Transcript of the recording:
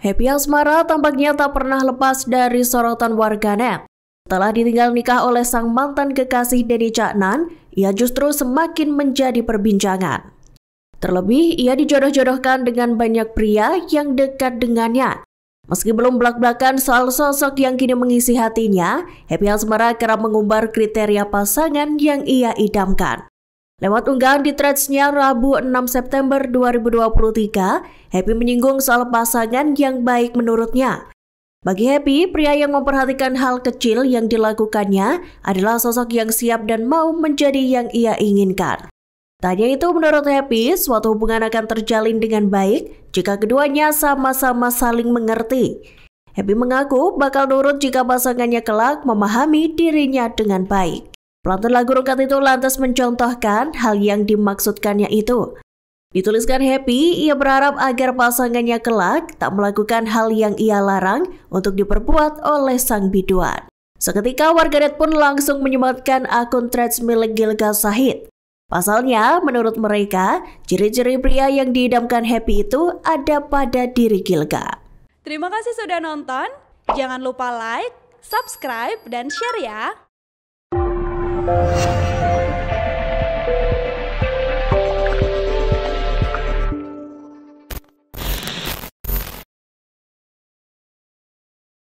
Happy Asmara tampaknya tak pernah lepas dari sorotan warganet. Setelah ditinggal nikah oleh sang mantan kekasih Denny Caknan, ia justru semakin menjadi perbincangan. Terlebih, ia dijodoh-jodohkan dengan banyak pria yang dekat dengannya. Meski belum belak-belakan soal sosok yang kini mengisi hatinya, Happy Asmara kerap mengumbar kriteria pasangan yang ia idamkan. Lewat unggahan di threadsnya Rabu 6 September 2023, Happy menyinggung soal pasangan yang baik menurutnya. Bagi Happy, pria yang memperhatikan hal kecil yang dilakukannya adalah sosok yang siap dan mau menjadi yang ia inginkan. Tanya itu menurut Happy, suatu hubungan akan terjalin dengan baik jika keduanya sama-sama saling mengerti. Happy mengaku bakal nurut jika pasangannya kelak memahami dirinya dengan baik. Pelantun lagu rokat itu lantas mencontohkan hal yang dimaksudkannya itu. Dituliskan Happy, ia berharap agar pasangannya kelak tak melakukan hal yang ia larang untuk diperbuat oleh sang biduan. Seketika warganet pun langsung menyematkan akun threads milik Gilga Sahid. Pasalnya, menurut mereka, ciri-ciri pria yang diidamkan Happy itu ada pada diri Gilga. Terima kasih sudah nonton. Jangan lupa like, subscribe, dan share ya. Música